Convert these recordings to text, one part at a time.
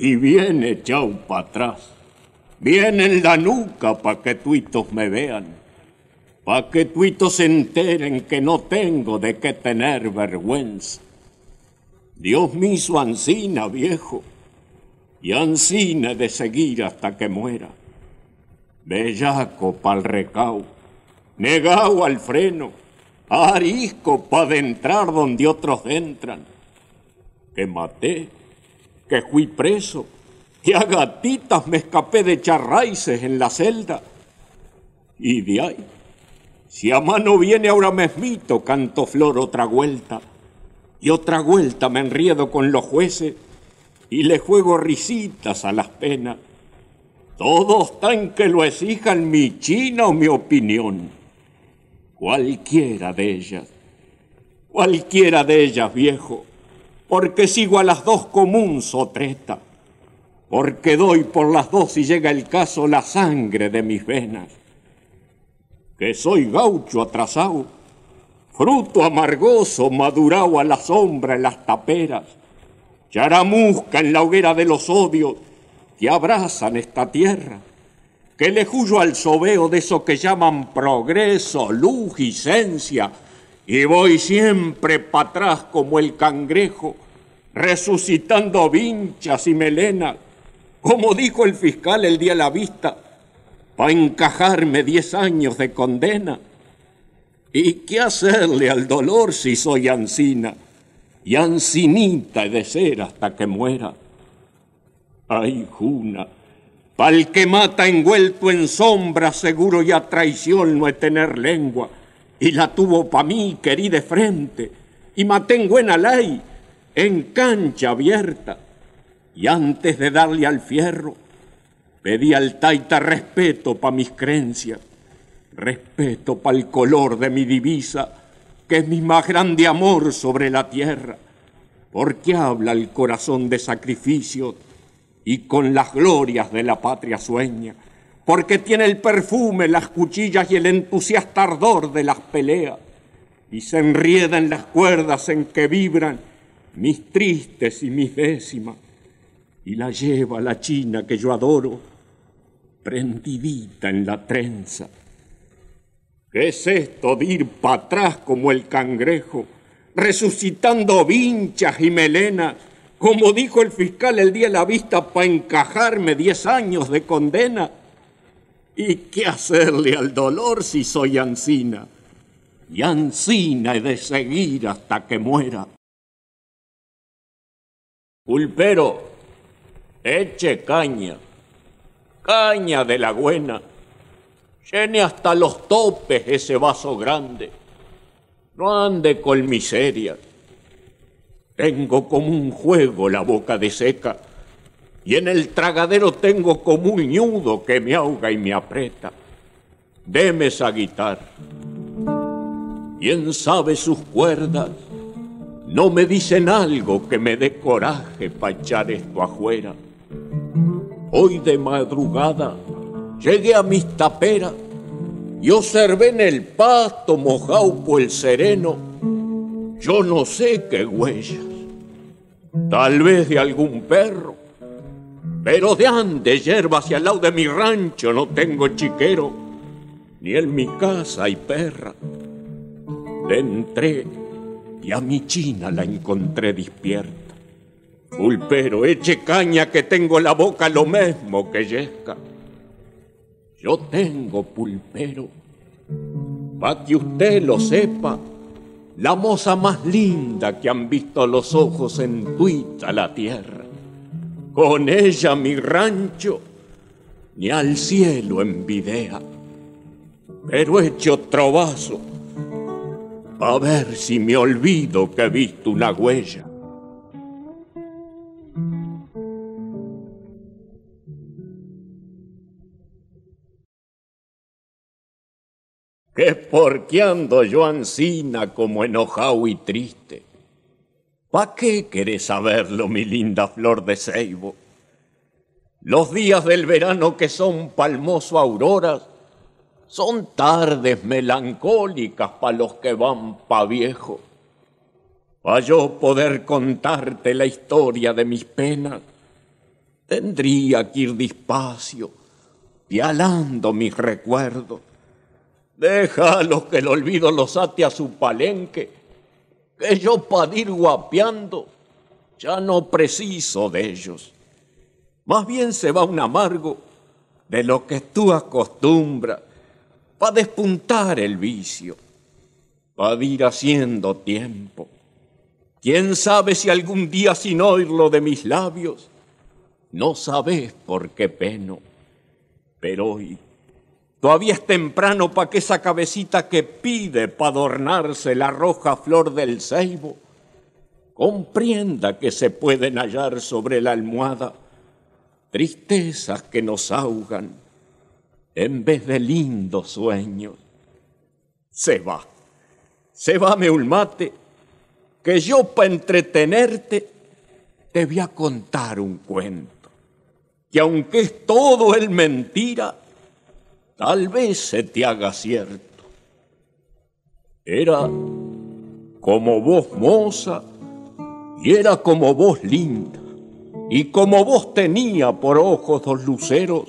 y viene chau para atrás. Viene en la nuca para que tuitos me vean, pa' que tuitos se enteren que no tengo de qué tener vergüenza. Dios me hizo ansina, viejo, y ansina de seguir hasta que muera. Bellaco el recao, negao al freno, arisco pa' de entrar donde otros entran. Que maté que fui preso, que a gatitas me escapé de charraices en la celda. Y de ahí, si a mano viene ahora mesmito, canto flor otra vuelta, y otra vuelta me enriedo con los jueces y le juego risitas a las penas. todos tan que lo exijan mi china o mi opinión. Cualquiera de ellas, cualquiera de ellas, viejo porque sigo a las dos como sotreta, porque doy por las dos y llega el caso la sangre de mis venas. Que soy gaucho atrasado, fruto amargoso madurado a la sombra en las taperas, charamusca en la hoguera de los odios que abrazan esta tierra, que le al sobeo de eso que llaman progreso, luz y ciencia, y voy siempre para atrás como el cangrejo, resucitando vinchas y melenas, como dijo el fiscal el día a la vista, para encajarme diez años de condena. ¿Y qué hacerle al dolor si soy ansina? Y ancinita he de ser hasta que muera. Ay, Juna, pa'l que mata envuelto en sombra, seguro ya traición no es tener lengua y la tuvo pa' mí, de frente, y maté en buena ley, en cancha abierta. Y antes de darle al fierro, pedí al taita respeto pa' mis creencias, respeto pa' el color de mi divisa, que es mi más grande amor sobre la tierra, porque habla el corazón de sacrificio y con las glorias de la patria sueña porque tiene el perfume, las cuchillas y el entusiasta ardor de las peleas, y se enrieda en las cuerdas en que vibran mis tristes y mis décimas, y la lleva la china que yo adoro, prendidita en la trenza. ¿Qué es esto de ir para atrás como el cangrejo, resucitando vinchas y melenas, como dijo el fiscal el día de la vista para encajarme diez años de condena? ¿Y qué hacerle al dolor si soy ansina? Y ansina he de seguir hasta que muera. Pulpero, eche caña, caña de la buena. Llene hasta los topes ese vaso grande. No ande con miseria. Tengo como un juego la boca de seca y en el tragadero tengo como un ñudo que me ahoga y me aprieta. Deme esa guitarra. ¿Quién sabe sus cuerdas? No me dicen algo que me dé coraje para echar esto afuera. Hoy de madrugada llegué a mis taperas y observé en el pasto mojado por el sereno, yo no sé qué huellas, tal vez de algún perro pero de ande yerba hacia el lado de mi rancho no tengo chiquero, ni en mi casa hay perra. Le entré y a mi china la encontré despierta. Pulpero, eche caña que tengo la boca lo mismo que yesca. Yo tengo pulpero, pa' que usted lo sepa, la moza más linda que han visto los ojos en tuita la tierra con ella mi rancho, ni al cielo envidia, Pero hecho trovazo, a ver si me olvido que he visto una huella. Que por ando yo ansina como enojado y triste ¿Pa' qué querés saberlo, mi linda flor de ceibo? Los días del verano que son palmoso auroras son tardes melancólicas para los que van pa viejo. Para yo poder contarte la historia de mis penas, tendría que ir despacio, pialando mis recuerdos. Deja los que el olvido los ate a su palenque que yo para ir guapeando ya no preciso de ellos. Más bien se va un amargo de lo que tú acostumbras para despuntar el vicio, para ir haciendo tiempo. ¿Quién sabe si algún día sin oírlo de mis labios? No sabes por qué peno, pero hoy Todavía es temprano para que esa cabecita que pide para adornarse la roja flor del ceibo comprenda que se pueden hallar sobre la almohada tristezas que nos ahogan en vez de lindos sueños. Se va, se va, mate que yo para entretenerte te voy a contar un cuento, que aunque es todo el mentira, tal vez se te haga cierto. Era como vos moza y era como vos linda, y como vos tenía por ojos dos luceros,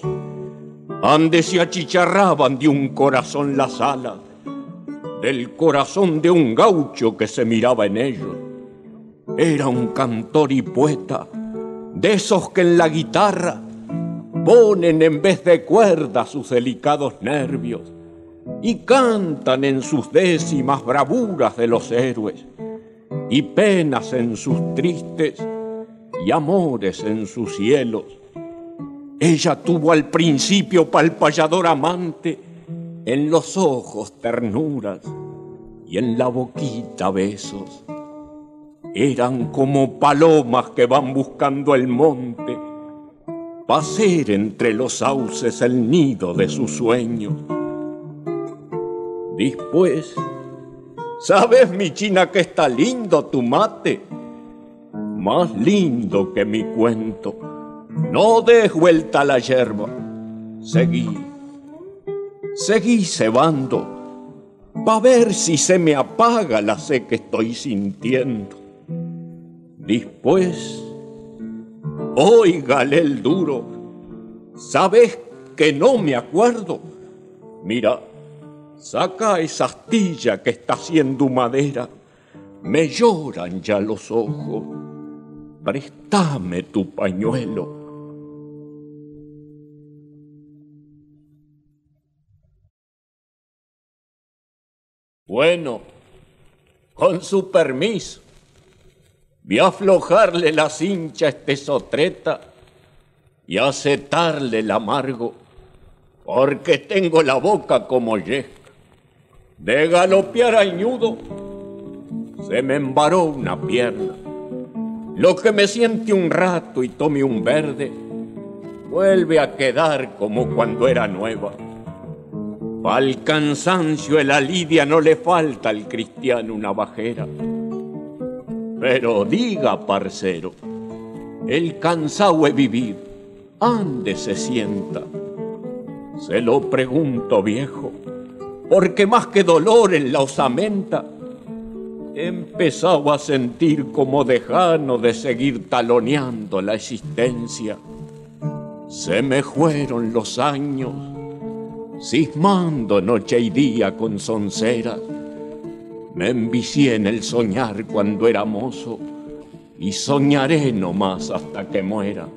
ande se achicharraban de un corazón las alas, del corazón de un gaucho que se miraba en ellos. Era un cantor y poeta, de esos que en la guitarra ponen en vez de cuerdas sus delicados nervios y cantan en sus décimas bravuras de los héroes y penas en sus tristes y amores en sus cielos. Ella tuvo al principio palpallador amante en los ojos ternuras y en la boquita besos. Eran como palomas que van buscando el monte va a ser entre los sauces el nido de su sueño. Después, ¿sabes, mi china, que está lindo tu mate? Más lindo que mi cuento. No des vuelta la yerba. Seguí, seguí cebando, pa' ver si se me apaga la sed que estoy sintiendo. Después, Óigale el duro. ¿Sabes que no me acuerdo? Mira, saca esa astilla que está haciendo madera. Me lloran ya los ojos. Préstame tu pañuelo. Bueno, con su permiso vi aflojarle la cincha a este sotreta y acetarle el amargo, porque tengo la boca como yesca. De galopear añudo se me embaró una pierna. Lo que me siente un rato y tome un verde, vuelve a quedar como cuando era nueva. Al cansancio, la lidia no le falta al cristiano una bajera. Pero diga, parcero, el cansado vivir, ande se sienta. Se lo pregunto, viejo, porque más que dolor en la osamenta, he empezado a sentir como dejano de seguir taloneando la existencia. Se me fueron los años, sismando noche y día con sonceras me envicié en el soñar cuando era mozo y soñaré nomás hasta que muera.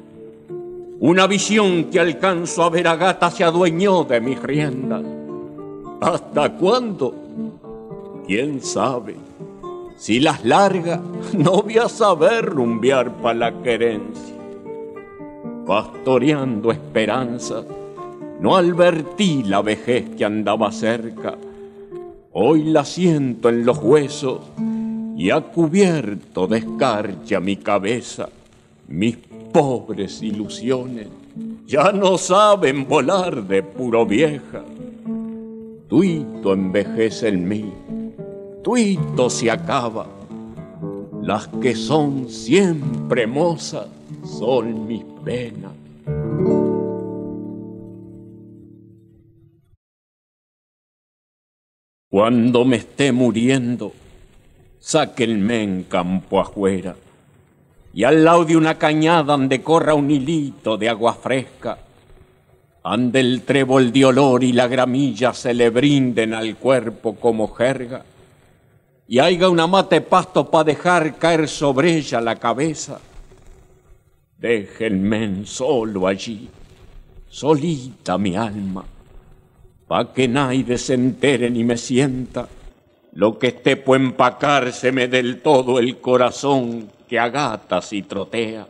Una visión que alcanzo a ver a gata se adueñó de mis riendas. ¿Hasta cuándo? ¿Quién sabe? Si las larga, no voy a saber rumbear para la querencia. Pastoreando esperanza, no advertí la vejez que andaba cerca Hoy la siento en los huesos y ha cubierto de escarcha mi cabeza. Mis pobres ilusiones ya no saben volar de puro vieja. Tuito envejece en mí, tuito se acaba. Las que son siempre mozas son mis penas. Cuando me esté muriendo, sáquenme en campo afuera y al lado de una cañada donde corra un hilito de agua fresca, ande el trébol de olor y la gramilla se le brinden al cuerpo como jerga, y haiga una mate pasto para dejar caer sobre ella la cabeza. Déjenme solo allí, solita mi alma pa' que nadie se entere ni me sienta, lo que esté pu' empacárseme del todo el corazón que agatas y trotea.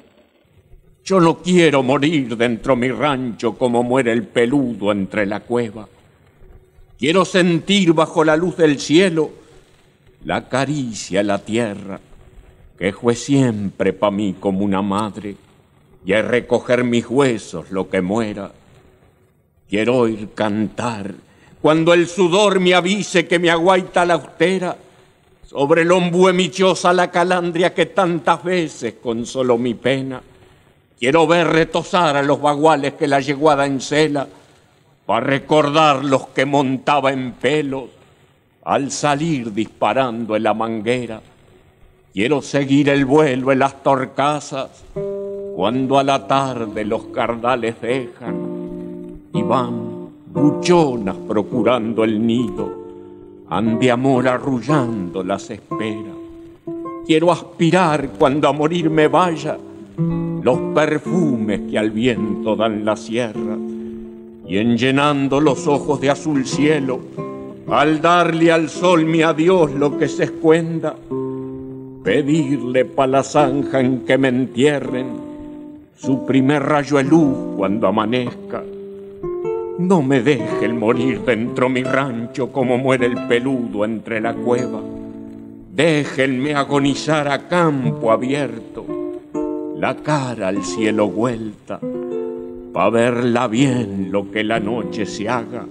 Yo no quiero morir dentro mi rancho como muere el peludo entre la cueva. Quiero sentir bajo la luz del cielo la caricia la tierra, que fue siempre pa' mí como una madre, y a recoger mis huesos lo que muera Quiero oír cantar cuando el sudor me avise que me aguaita la austera sobre el ombue michosa la calandria que tantas veces consoló mi pena. Quiero ver retosar a los baguales que la yeguada encela, para recordar los que montaba en pelos al salir disparando en la manguera. Quiero seguir el vuelo en las torcasas, cuando a la tarde los cardales dejan y van buchonas procurando el nido, Ande amor arrullando las esperas. Quiero aspirar cuando a morir me vaya los perfumes que al viento dan la sierra y en llenando los ojos de azul cielo, al darle al sol mi adiós lo que se escuenda, pedirle pa' la zanja en que me entierren su primer rayo de luz cuando amanezca no me dejen morir dentro mi rancho como muere el peludo entre la cueva. Déjenme agonizar a campo abierto, la cara al cielo vuelta, pa' verla bien lo que la noche se haga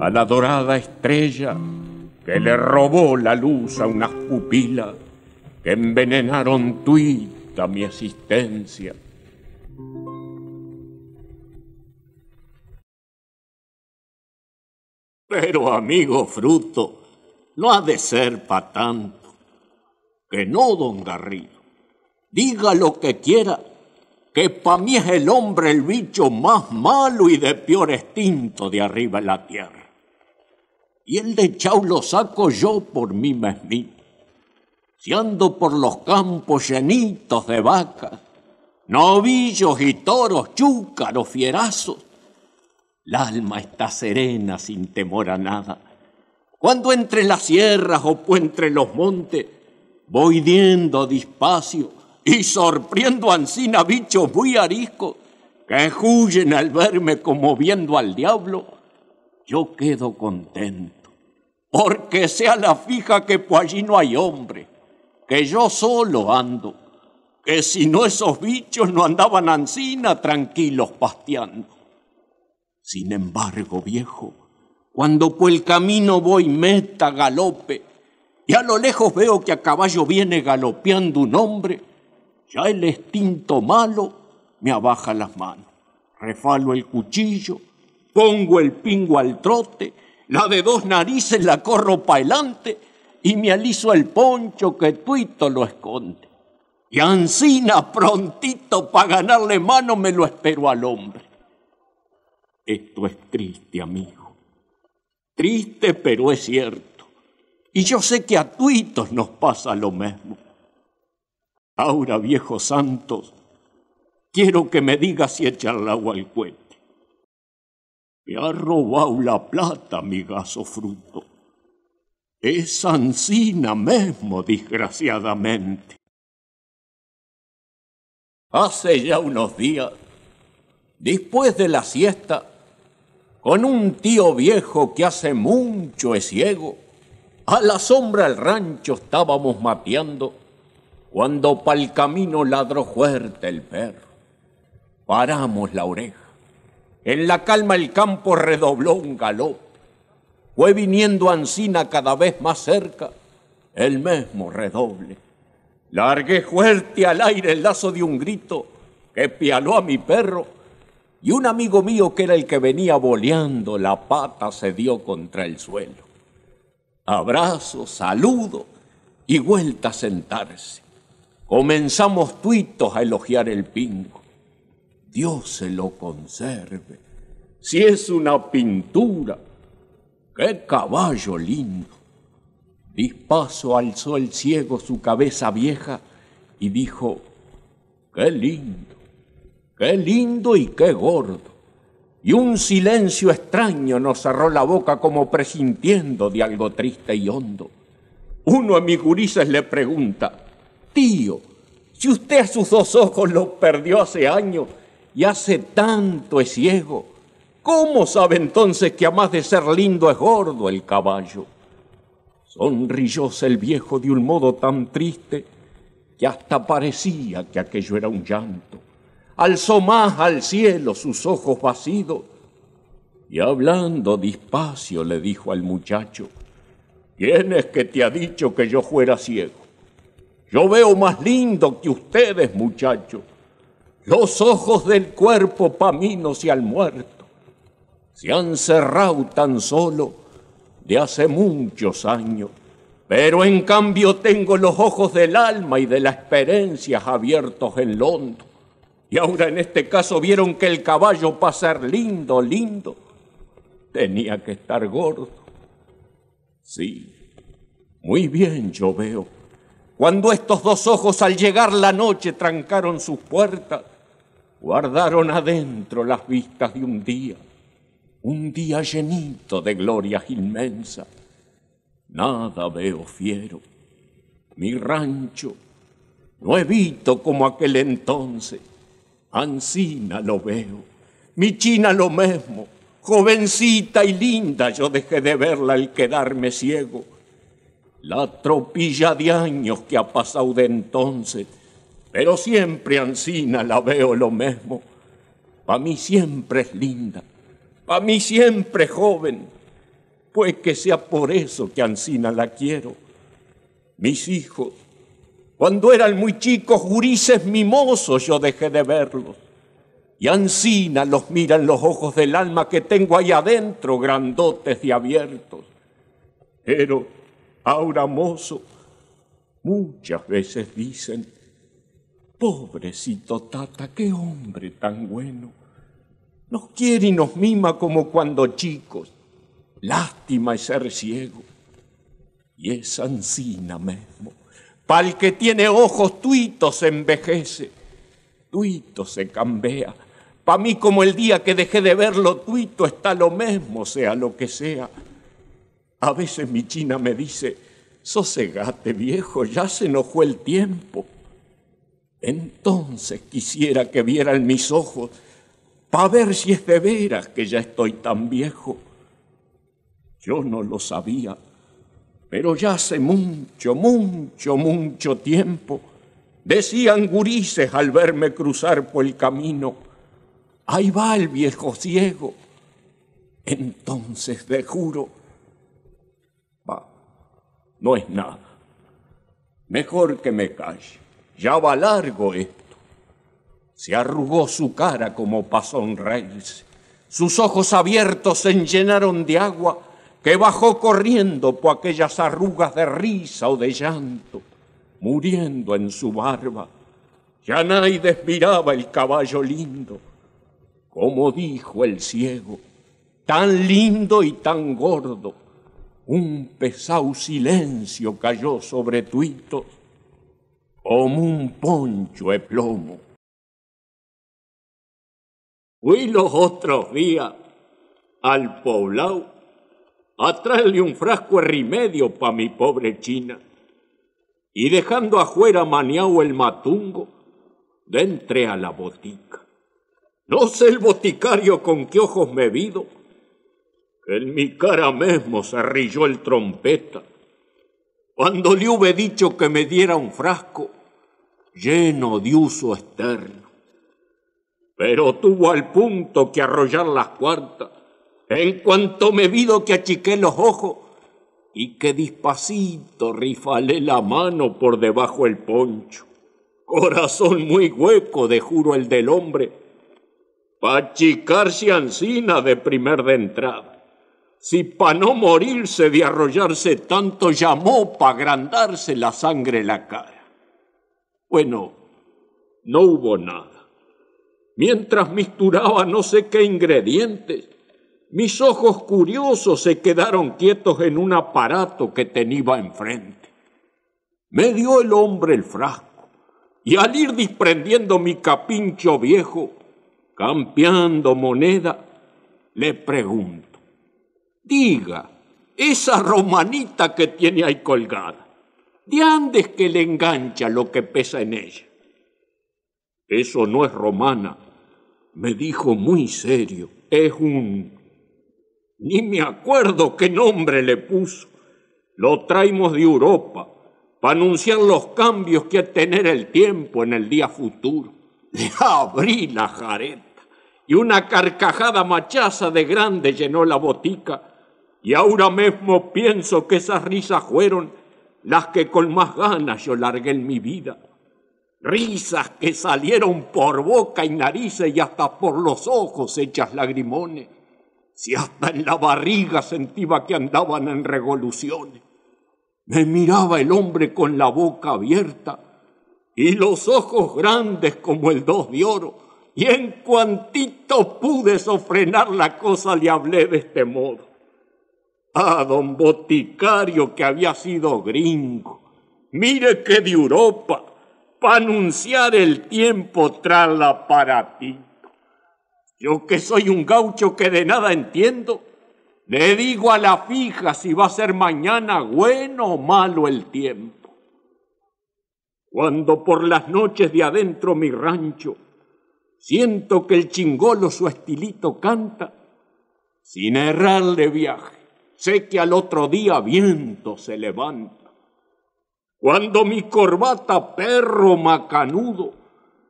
a la dorada estrella que le robó la luz a unas pupilas que envenenaron tuita mi existencia. Pero, amigo Fruto, no ha de ser pa' tanto. Que no, don Garrido. Diga lo que quiera, que pa' mí es el hombre el bicho más malo y de peor extinto de arriba en la tierra. Y el de Chau lo saco yo por mí mismo, Si ando por los campos llenitos de vacas, novillos y toros, chúcaros, fierazos, la alma está serena sin temor a nada. Cuando entre las sierras o entre los montes, voy diendo despacio y sorprendo ancina bichos muy ariscos que huyen al verme como viendo al diablo, yo quedo contento, porque sea la fija que por allí no hay hombre, que yo solo ando, que si no esos bichos no andaban ancina tranquilos pasteando. Sin embargo, viejo, cuando por el camino voy meta galope, y a lo lejos veo que a caballo viene galopeando un hombre, ya el instinto malo me abaja las manos. Refalo el cuchillo, pongo el pingo al trote, la de dos narices la corro pa' y me aliso el poncho que tuito lo esconde. Y ansina prontito pa' ganarle mano me lo espero al hombre. Esto es triste, amigo. Triste, pero es cierto. Y yo sé que a tuitos nos pasa lo mismo. Ahora, viejo Santos, quiero que me digas si echar el agua al cuete. Me ha robado la plata, mi fruto. Es ansina mismo, desgraciadamente. Hace ya unos días, después de la siesta, con un tío viejo que hace mucho es ciego. A la sombra del rancho estábamos mapeando cuando el camino ladró fuerte el perro. Paramos la oreja. En la calma el campo redobló un galope. Fue viniendo Ancina cada vez más cerca, el mismo redoble. Largué fuerte al aire el lazo de un grito que pialó a mi perro y un amigo mío que era el que venía boleando la pata se dio contra el suelo. Abrazo, saludo y vuelta a sentarse. Comenzamos tuitos a elogiar el pingo. Dios se lo conserve. Si es una pintura, qué caballo lindo. Dispaso alzó el ciego su cabeza vieja y dijo, qué lindo qué lindo y qué gordo. Y un silencio extraño nos cerró la boca como presintiendo de algo triste y hondo. Uno a mis gurises le pregunta, tío, si usted a sus dos ojos los perdió hace años y hace tanto es ciego, ¿cómo sabe entonces que a más de ser lindo es gordo el caballo? Sonrióse el viejo de un modo tan triste que hasta parecía que aquello era un llanto alzó más al cielo sus ojos vacíos y hablando despacio le dijo al muchacho, ¿quién es que te ha dicho que yo fuera ciego? Yo veo más lindo que ustedes, muchacho. Los ojos del cuerpo pa' mí al muerto. Se han cerrado tan solo de hace muchos años. Pero en cambio tengo los ojos del alma y de la experiencia abiertos en Londres. Y ahora en este caso vieron que el caballo para ser lindo, lindo, tenía que estar gordo. Sí, muy bien yo veo. Cuando estos dos ojos al llegar la noche trancaron sus puertas, guardaron adentro las vistas de un día, un día llenito de glorias inmensas. Nada veo fiero. Mi rancho no evito como aquel entonces Ancina lo veo, mi china lo mismo, jovencita y linda, yo dejé de verla al quedarme ciego. La tropilla de años que ha pasado de entonces, pero siempre Ancina la veo lo mismo. Pa' mí siempre es linda, pa' mí siempre joven, pues que sea por eso que Ancina la quiero. Mis hijos, cuando eran muy chicos, gurises mimosos, yo dejé de verlos. Y ansina los miran los ojos del alma que tengo ahí adentro, grandotes y abiertos. Pero ahora mozo, muchas veces dicen, pobrecito tata, qué hombre tan bueno. Nos quiere y nos mima como cuando chicos. Lástima es ser ciego. Y es ansina mismo. Para el que tiene ojos, tuito se envejece, tuito se cambia. Para mí, como el día que dejé de verlo, tuito está lo mismo, sea lo que sea. A veces mi china me dice, sosegate viejo, ya se enojó el tiempo. Entonces quisiera que vieran mis ojos para ver si es de veras que ya estoy tan viejo. Yo no lo sabía pero ya hace mucho, mucho, mucho tiempo, decían gurises al verme cruzar por el camino, ahí va el viejo ciego. Entonces te juro, va, no es nada. Mejor que me calle, ya va largo esto. Se arrugó su cara como pasó un rey. Sus ojos abiertos se llenaron de agua que bajó corriendo por aquellas arrugas de risa o de llanto, muriendo en su barba. Ya nadie miraba el caballo lindo, como dijo el ciego, tan lindo y tan gordo. Un pesado silencio cayó sobre Tuitos como un poncho de plomo. Fui los otros días al poblado a un frasco de remedio pa' mi pobre china. Y dejando afuera maniao el matungo, dentré a la botica. No sé el boticario con qué ojos me vido, en mi cara mismo se rilló el trompeta. Cuando le hube dicho que me diera un frasco lleno de uso externo. Pero tuvo al punto que arrollar las cuartas en cuanto me vido que achiqué los ojos y que dispacito rifalé la mano por debajo el poncho. Corazón muy hueco, de juro el del hombre, pa' achicarse ancina de primer de entrada. Si pa' no morirse de arrollarse tanto llamó pa' agrandarse la sangre la cara. Bueno, no hubo nada. Mientras misturaba no sé qué ingredientes, mis ojos curiosos se quedaron quietos en un aparato que tenía enfrente. Me dio el hombre el frasco y al ir desprendiendo mi capincho viejo, campeando moneda, le pregunto, diga, esa romanita que tiene ahí colgada, de andes que le engancha lo que pesa en ella. Eso no es romana, me dijo muy serio, es un ni me acuerdo qué nombre le puso. Lo traímos de Europa para anunciar los cambios que tener el tiempo en el día futuro. Le abrí la jareta y una carcajada machaza de grande llenó la botica y ahora mismo pienso que esas risas fueron las que con más ganas yo largué en mi vida. Risas que salieron por boca y narices y hasta por los ojos hechas lagrimones si hasta en la barriga sentía que andaban en revoluciones. Me miraba el hombre con la boca abierta y los ojos grandes como el dos de oro, y en cuantito pude sofrenar la cosa le hablé de este modo. Ah, don boticario que había sido gringo, mire que de Europa, para anunciar el tiempo trala para ti. Yo que soy un gaucho que de nada entiendo, le digo a la fija si va a ser mañana bueno o malo el tiempo. Cuando por las noches de adentro mi rancho siento que el chingolo su estilito canta, sin errar de viaje, sé que al otro día viento se levanta. Cuando mi corbata perro macanudo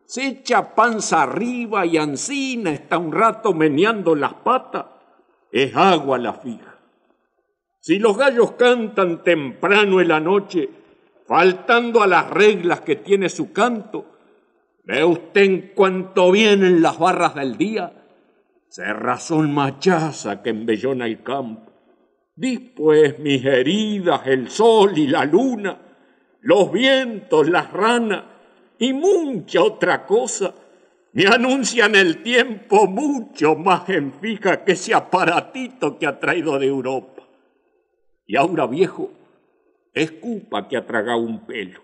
se echa panza arriba y ansina, está un rato meneando las patas, es agua la fija. Si los gallos cantan temprano en la noche, faltando a las reglas que tiene su canto, ve usted en cuanto vienen las barras del día, se machaza que embellona el campo. pues, mis heridas, el sol y la luna, los vientos, las ranas, y mucha otra cosa. Me anuncian el tiempo mucho más en fija que ese aparatito que ha traído de Europa. Y ahora, viejo, es culpa que ha tragado un pelo.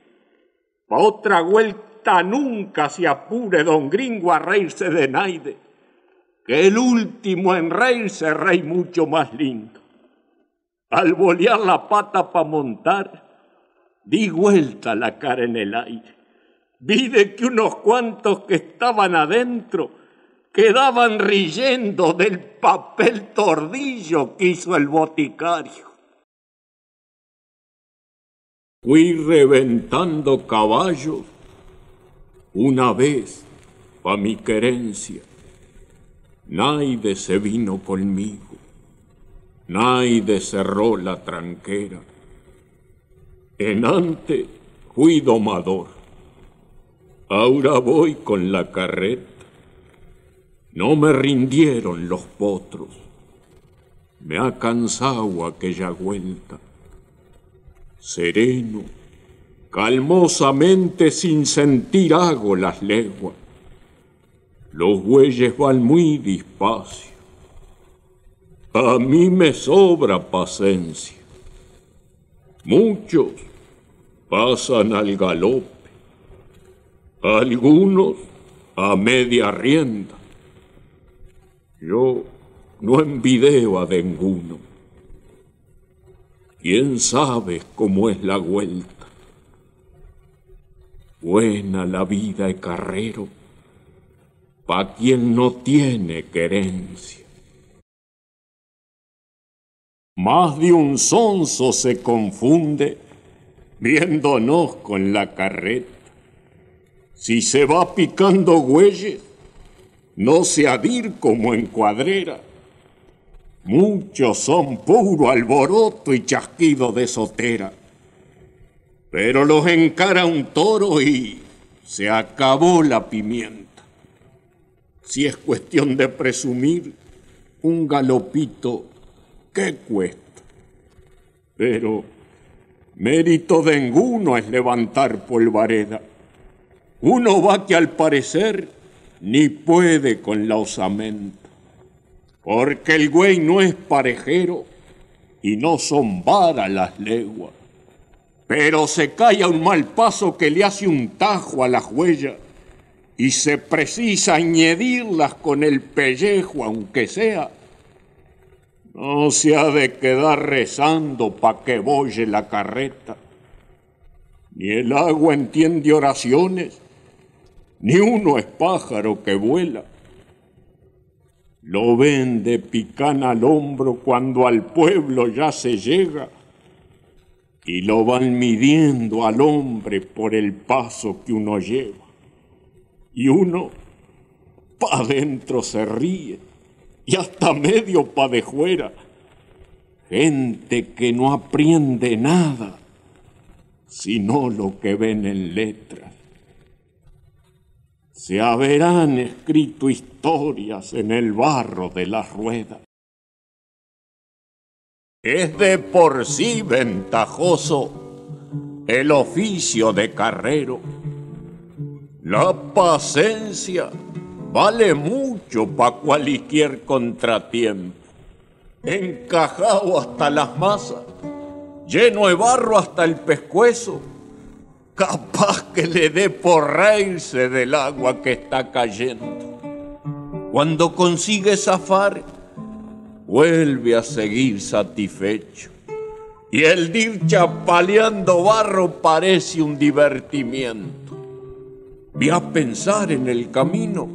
Pa' otra vuelta nunca se apure don gringo a reírse de Naide, que el último en reírse rey mucho más lindo. Al bolear la pata pa' montar, di vuelta la cara en el aire vi que unos cuantos que estaban adentro quedaban riendo del papel tordillo que hizo el boticario. Fui reventando caballos una vez pa' mi querencia. Naide se vino conmigo, Naide cerró la tranquera. En ante fui domador Ahora voy con la carreta. No me rindieron los potros. Me ha cansado aquella vuelta. Sereno, calmosamente sin sentir hago las leguas. Los bueyes van muy despacio. A mí me sobra paciencia. Muchos pasan al galope algunos a media rienda. Yo no envideo a ninguno. ¿Quién sabe cómo es la vuelta? Buena la vida de carrero pa' quien no tiene querencia. Más de un sonso se confunde viéndonos con la carreta si se va picando güeyes, no se adir como en cuadrera. Muchos son puro alboroto y chasquido de sotera. Pero los encara un toro y se acabó la pimienta. Si es cuestión de presumir, un galopito, ¿qué cuesta? Pero mérito de ninguno es levantar polvareda uno va que al parecer ni puede con la osamenta, porque el güey no es parejero y no son las leguas. Pero se cae a un mal paso que le hace un tajo a la huellas y se precisa añadirlas con el pellejo, aunque sea. No se ha de quedar rezando pa' que bolle la carreta. Ni el agua entiende oraciones, ni uno es pájaro que vuela. Lo ven de picana al hombro cuando al pueblo ya se llega y lo van midiendo al hombre por el paso que uno lleva. Y uno pa' dentro se ríe y hasta medio pa' de fuera. Gente que no aprende nada, sino lo que ven en letras se haberán escrito historias en el barro de las ruedas. Es de por sí ventajoso el oficio de carrero. La paciencia vale mucho para cualquier contratiempo. Encajado hasta las masas, lleno de barro hasta el pescuezo capaz que le dé por reírse del agua que está cayendo. Cuando consigue zafar, vuelve a seguir satisfecho. Y el dir chapaleando barro parece un divertimiento. Vi a pensar en el camino.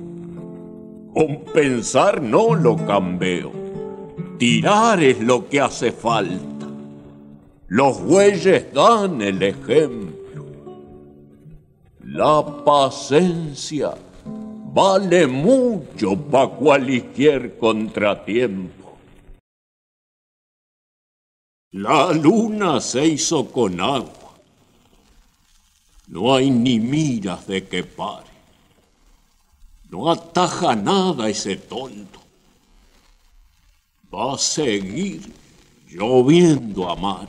Con pensar no lo cambio. Tirar es lo que hace falta. Los bueyes dan el ejemplo. La paciencia vale mucho para cualquier contratiempo. La luna se hizo con agua. No hay ni miras de que pare. No ataja nada ese tonto. Va a seguir lloviendo a mar.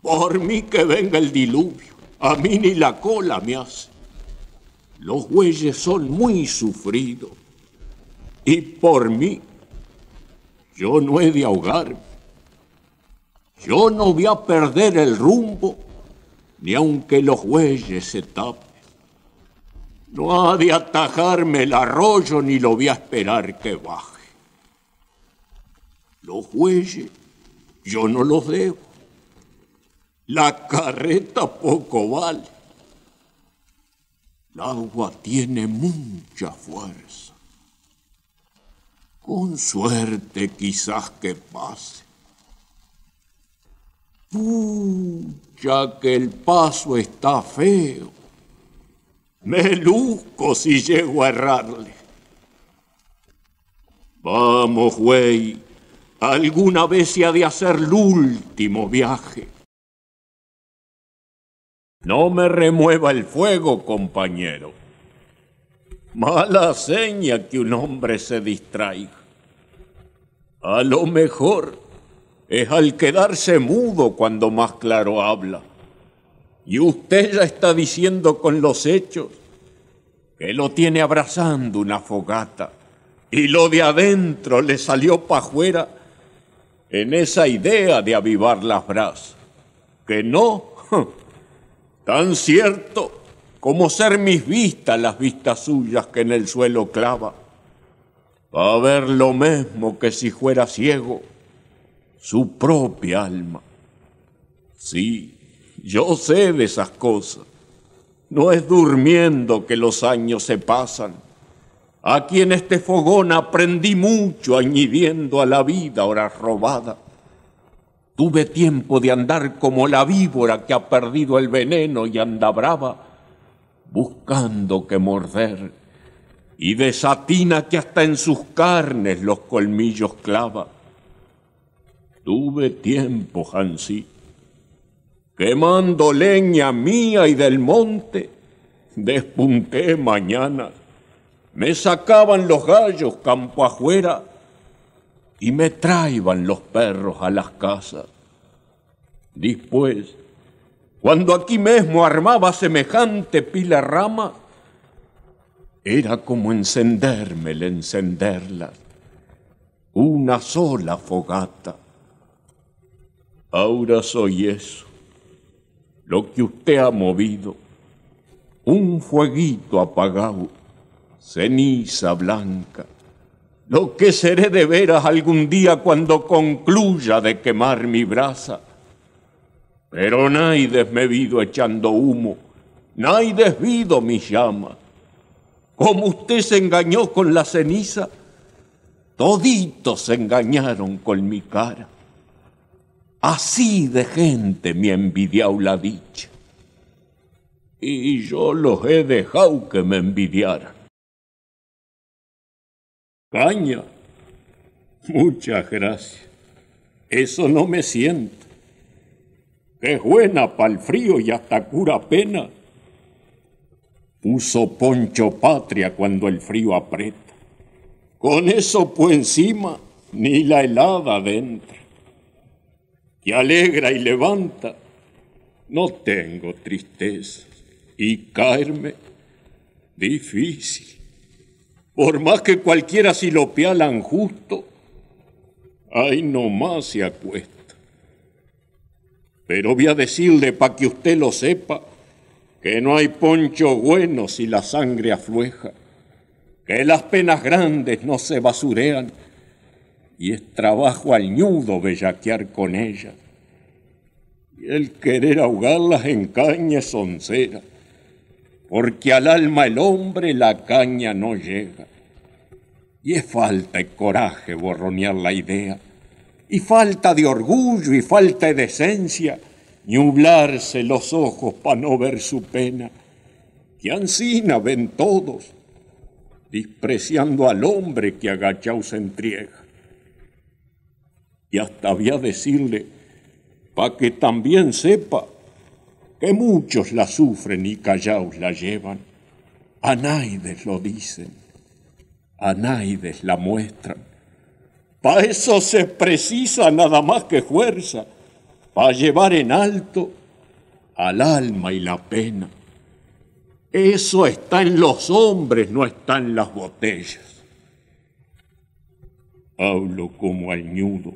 Por mí que venga el diluvio. A mí ni la cola me hace. Los bueyes son muy sufridos. Y por mí, yo no he de ahogarme. Yo no voy a perder el rumbo, ni aunque los bueyes se tapen. No ha de atajarme el arroyo ni lo voy a esperar que baje. Los bueyes yo no los debo. La carreta poco vale. El agua tiene mucha fuerza. Con suerte quizás que pase. ya que el paso está feo. Me luzco si llego a errarle. Vamos, güey. Alguna vez se ha de hacer el último viaje. No me remueva el fuego, compañero. Mala seña que un hombre se distraiga. A lo mejor es al quedarse mudo cuando más claro habla. Y usted ya está diciendo con los hechos que lo tiene abrazando una fogata y lo de adentro le salió para afuera en esa idea de avivar las brasas. Que no, Tan cierto como ser mis vistas las vistas suyas que en el suelo clava. Va a ver lo mismo que si fuera ciego, su propia alma. Sí, yo sé de esas cosas. No es durmiendo que los años se pasan. Aquí en este fogón aprendí mucho añadiendo a la vida horas robada. Tuve tiempo de andar como la víbora que ha perdido el veneno y anda brava, buscando que morder, y desatina que hasta en sus carnes los colmillos clava. Tuve tiempo, Hansi, quemando leña mía y del monte, despunté mañana. Me sacaban los gallos campo afuera y me traían los perros a las casas. Después, cuando aquí mismo armaba semejante pila rama, era como encenderme el encenderla. Una sola fogata. Ahora soy eso, lo que usted ha movido, un fueguito apagado, ceniza blanca lo que seré de veras algún día cuando concluya de quemar mi brasa. Pero naides me vido echando humo, naides vido mi llama. Como usted se engañó con la ceniza, toditos se engañaron con mi cara. Así de gente me envidiao la dicha. Y yo los he dejado que me envidiaran. Caña, muchas gracias. Eso no me siento. es buena el frío y hasta cura pena. puso poncho patria cuando el frío aprieta. Con eso pues encima, ni la helada adentro, Que alegra y levanta. No tengo tristeza y caerme difícil. Por más que cualquiera si lo pialan justo, ahí nomás se acuesta. Pero voy a decirle para que usted lo sepa, que no hay poncho bueno si la sangre aflueja, que las penas grandes no se basurean, y es trabajo al bellaquear con ellas, y el querer ahogarlas en cañas sonceras porque al alma el hombre la caña no llega. Y es falta de coraje borronear la idea, y falta de orgullo y falta de decencia, nublarse los ojos para no ver su pena, que ansina ven todos, despreciando al hombre que agachao se entriega. Y hasta había decirle, pa' que también sepa que muchos la sufren y callaos la llevan. Anaides lo dicen, Anaides la muestran. Pa' eso se precisa nada más que fuerza, pa' llevar en alto al alma y la pena. Eso está en los hombres, no está en las botellas. Hablo como al ñudo.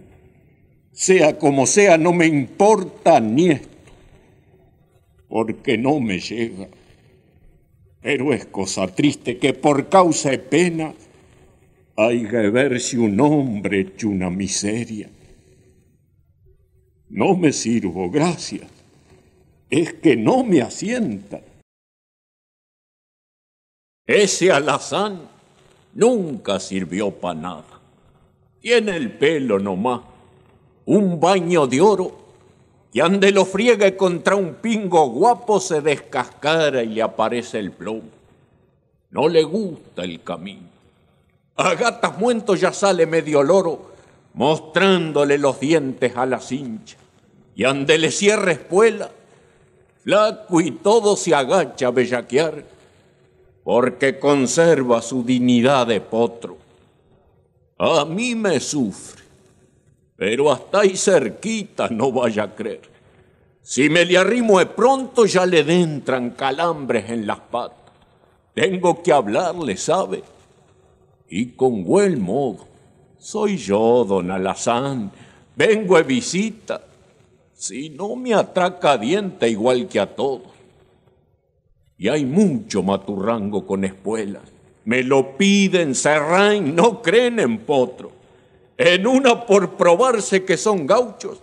Sea como sea, no me importa ni esto porque no me llega. Pero es cosa triste que por causa de pena hay que verse si un hombre hecho una miseria. No me sirvo, gracias. Es que no me asienta. Ese alazán nunca sirvió para nada. Tiene el pelo nomás, un baño de oro y ande lo friegue contra un pingo guapo se descascara y le aparece el plomo. No le gusta el camino. A gatas muerto ya sale medio loro, mostrándole los dientes a la cincha. Y ande le cierre espuela, flaco y todo se agacha a bellaquear, porque conserva su dignidad de potro. A mí me sufre pero hasta ahí cerquita no vaya a creer. Si me le arrimo de pronto ya le entran calambres en las patas. Tengo que hablarle, ¿sabe? Y con buen modo. Soy yo, don Alazán. Vengo de visita. Si no me atraca a diente igual que a todos. Y hay mucho maturrango con espuelas. Me lo piden, serrán, no creen en potro en una por probarse que son gauchos,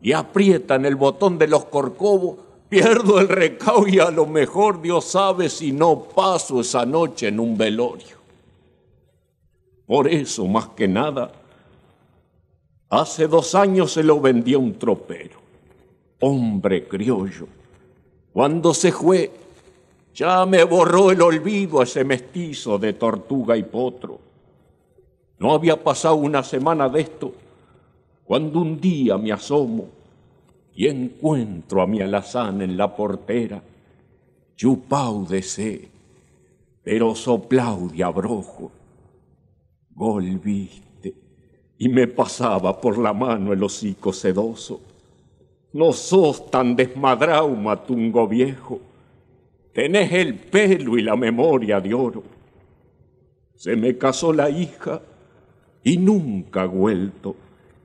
y aprietan el botón de los corcovos, pierdo el recao y a lo mejor Dios sabe si no paso esa noche en un velorio. Por eso, más que nada, hace dos años se lo vendió un tropero, hombre criollo. Cuando se fue, ya me borró el olvido ese mestizo de tortuga y potro no había pasado una semana de esto cuando un día me asomo y encuentro a mi alazán en la portera, chupau de pero soplau de abrojo. volviste y me pasaba por la mano el hocico sedoso. No sos tan desmadrau, matungo viejo. Tenés el pelo y la memoria de oro. Se me casó la hija y nunca ha vuelto.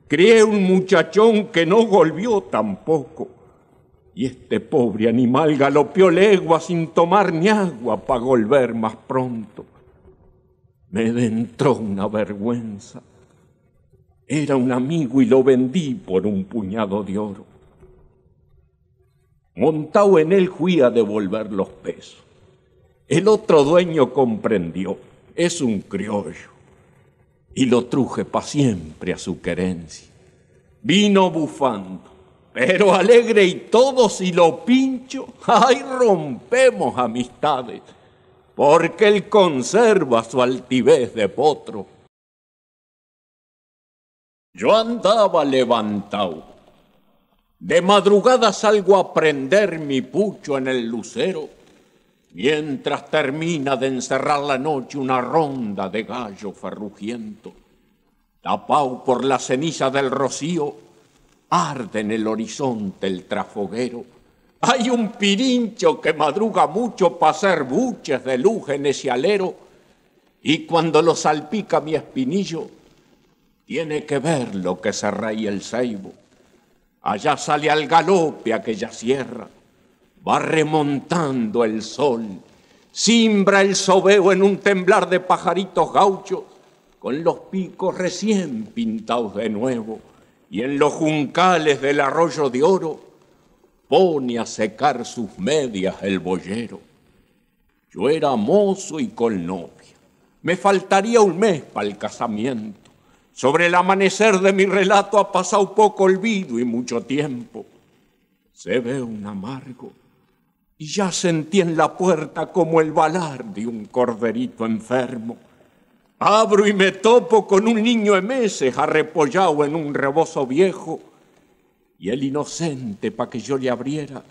Crié un muchachón que no volvió tampoco. Y este pobre animal galopeó legua sin tomar ni agua para volver más pronto. Me entró una vergüenza. Era un amigo y lo vendí por un puñado de oro. Montado en él fui a devolver los pesos. El otro dueño comprendió, es un criollo y lo truje pa' siempre a su querencia. Vino bufando, pero alegre y todo si lo pincho, ¡ay, rompemos amistades! Porque él conserva su altivez de potro. Yo andaba levantado. De madrugada salgo a prender mi pucho en el lucero mientras termina de encerrar la noche una ronda de gallo ferrugiento. Tapado por la ceniza del rocío, arde en el horizonte el trafoguero. Hay un pirincho que madruga mucho para hacer buches de luz en ese alero, y cuando lo salpica mi espinillo, tiene que ver lo que se reía el ceibo. Allá sale al galope aquella sierra va remontando el sol, simbra el sobeo en un temblar de pajaritos gauchos, con los picos recién pintados de nuevo, y en los juncales del arroyo de oro pone a secar sus medias el boyero. Yo era mozo y con novia. Me faltaría un mes para el casamiento. Sobre el amanecer de mi relato ha pasado poco olvido y mucho tiempo. Se ve un amargo y ya sentí en la puerta como el balar de un corderito enfermo. Abro y me topo con un niño de meses arrepollado en un rebozo viejo, y el inocente, pa' que yo le abriera,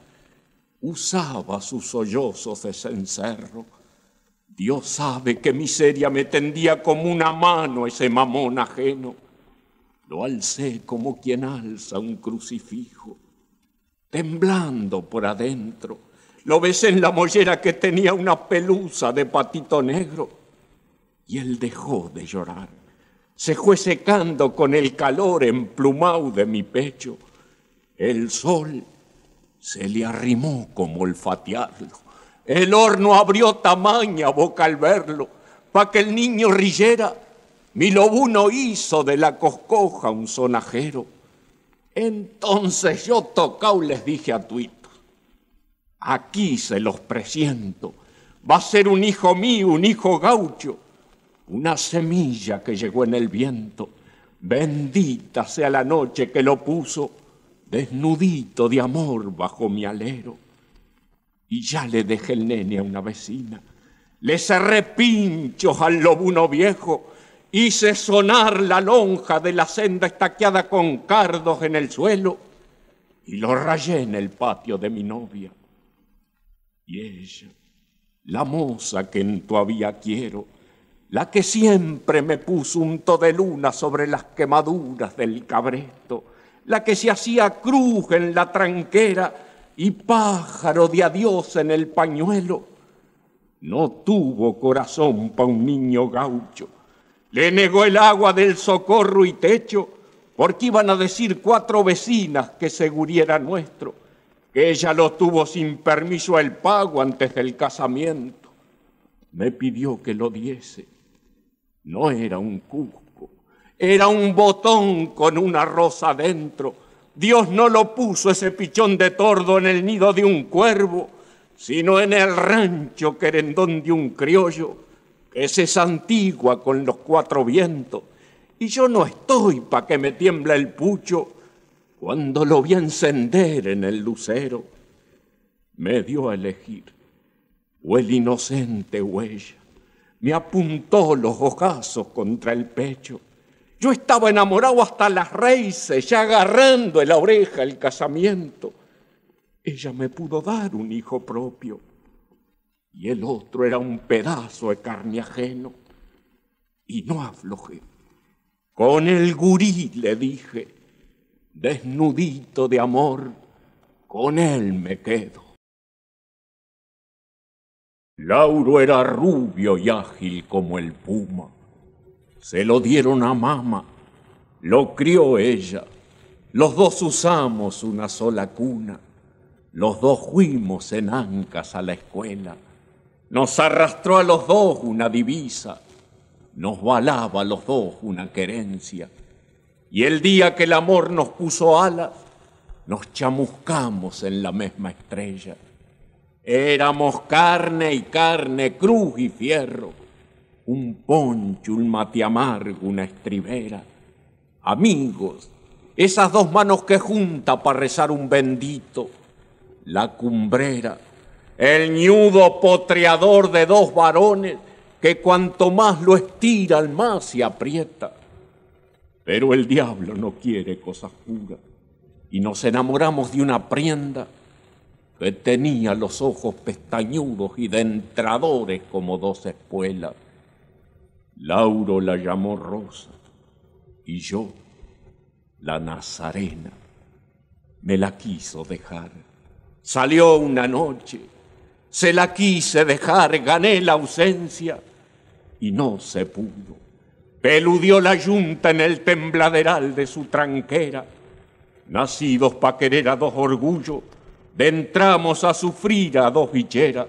usaba sus sollozos de cencerro. Dios sabe qué miseria me tendía como una mano ese mamón ajeno. Lo alcé como quien alza un crucifijo, temblando por adentro lo besé en la mollera que tenía una pelusa de patito negro. Y él dejó de llorar. Se fue secando con el calor emplumado de mi pecho. El sol se le arrimó como olfatearlo. El horno abrió tamaña boca al verlo, pa' que el niño rillera. Mi lobuno hizo de la coscoja un sonajero. Entonces yo tocao les dije a Twitter Aquí se los presiento. Va a ser un hijo mío, un hijo gaucho, una semilla que llegó en el viento. Bendita sea la noche que lo puso, desnudito de amor bajo mi alero. Y ya le dejé el nene a una vecina. Le cerré pinchos al lobuno viejo. Hice sonar la lonja de la senda estaqueada con cardos en el suelo y lo rayé en el patio de mi novia. Y ella, la moza que en tu quiero, la que siempre me puso un to de luna sobre las quemaduras del cabresto, la que se hacía cruz en la tranquera y pájaro de adiós en el pañuelo, no tuvo corazón pa' un niño gaucho. Le negó el agua del socorro y techo, porque iban a decir cuatro vecinas que seguriera nuestro que ella lo tuvo sin permiso el pago antes del casamiento. Me pidió que lo diese. No era un cusco, era un botón con una rosa dentro. Dios no lo puso ese pichón de tordo en el nido de un cuervo, sino en el rancho querendón de un criollo que es santigua con los cuatro vientos. Y yo no estoy pa' que me tiembla el pucho cuando lo vi encender en el lucero, me dio a elegir o el inocente huella. Me apuntó los ojazos contra el pecho. Yo estaba enamorado hasta las raíces, ya agarrando en la oreja el casamiento. Ella me pudo dar un hijo propio y el otro era un pedazo de carne ajeno. Y no aflojé. Con el gurí le dije, desnudito de amor, con él me quedo. Lauro era rubio y ágil como el puma. Se lo dieron a mama, lo crió ella. Los dos usamos una sola cuna. Los dos fuimos en ancas a la escuela. Nos arrastró a los dos una divisa. Nos balaba a los dos una querencia. Y el día que el amor nos puso alas, nos chamuscamos en la misma estrella. Éramos carne y carne, cruz y fierro, un poncho, un mate amargo, una estribera. Amigos, esas dos manos que junta para rezar un bendito, la cumbrera, el ñudo potreador de dos varones que cuanto más lo estiran, más se aprieta pero el diablo no quiere cosas puras. Y nos enamoramos de una prenda que tenía los ojos pestañudos y dentradores como dos espuelas. Lauro la llamó Rosa y yo, la Nazarena, me la quiso dejar. Salió una noche, se la quise dejar, gané la ausencia y no se pudo Peludió la yunta en el tembladeral de su tranquera. Nacidos pa' querer a dos orgullo, entramos a sufrir a dos villeras.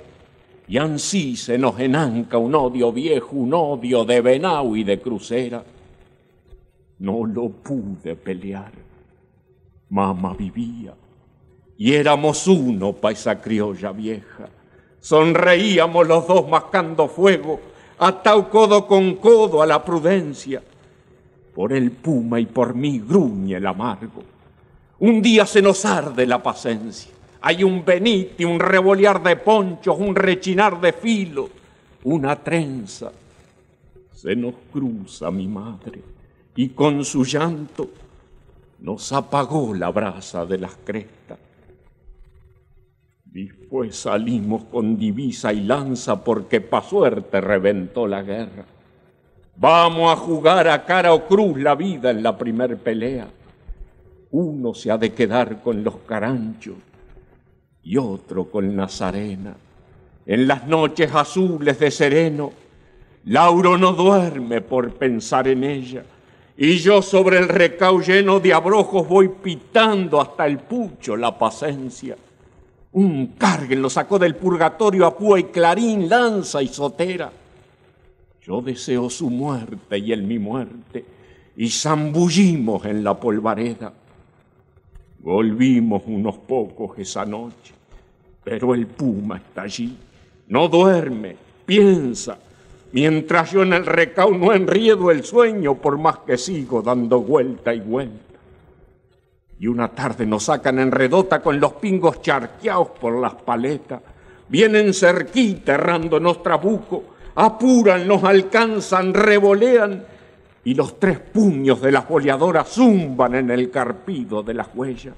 Y ansí se nos enanca un odio viejo, un odio de venau y de crucera. No lo pude pelear. Mamá vivía y éramos uno pa' esa criolla vieja. Sonreíamos los dos mascando fuego atado codo con codo a la prudencia. Por el puma y por mí gruñe el amargo. Un día se nos arde la paciencia. Hay un y un revolear de ponchos, un rechinar de filo, una trenza. Se nos cruza mi madre y con su llanto nos apagó la brasa de las crestas. Después pues salimos con divisa y lanza porque pa' suerte reventó la guerra. Vamos a jugar a cara o cruz la vida en la primer pelea. Uno se ha de quedar con los caranchos y otro con Nazarena. En las noches azules de sereno, Lauro no duerme por pensar en ella. Y yo sobre el recao lleno de abrojos voy pitando hasta el pucho la paciencia. Un carguen lo sacó del purgatorio a y clarín, lanza y sotera. Yo deseo su muerte y él mi muerte, y zambullimos en la polvareda. Volvimos unos pocos esa noche, pero el puma está allí, no duerme, piensa, mientras yo en el no enriedo el sueño, por más que sigo dando vuelta y vuelta. Y una tarde nos sacan en redota con los pingos charqueados por las paletas. Vienen cerquita nuestro buco, apuran, nos alcanzan, revolean y los tres puños de las boleadoras zumban en el carpido de las huellas.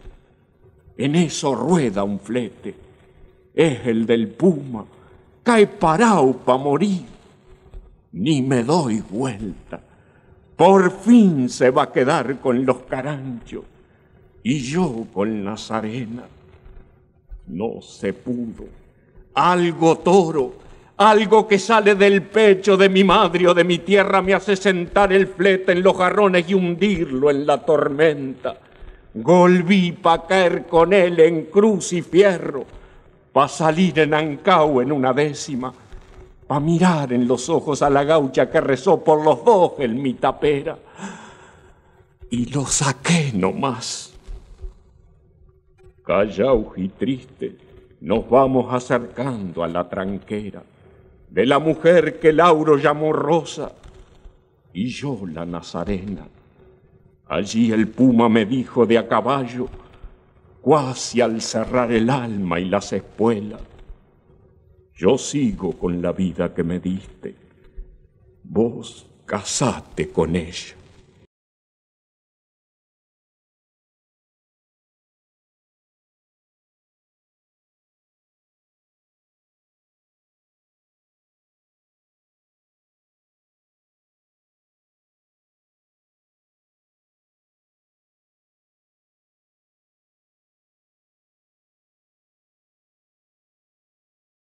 En eso rueda un flete, es el del puma, cae parado pa' morir. Ni me doy vuelta, por fin se va a quedar con los caranchos y yo con Nazarena. No se pudo. Algo toro, algo que sale del pecho de mi madre o de mi tierra me hace sentar el flete en los jarrones y hundirlo en la tormenta. Volví pa' caer con él en cruz y fierro, pa' salir en ancau en una décima, pa' mirar en los ojos a la gaucha que rezó por los dos en mi tapera. Y lo saqué nomás Callao y triste, nos vamos acercando a la tranquera de la mujer que Lauro llamó Rosa y yo la Nazarena. Allí el puma me dijo de a caballo, cuasi al cerrar el alma y las espuelas, yo sigo con la vida que me diste, vos casate con ella.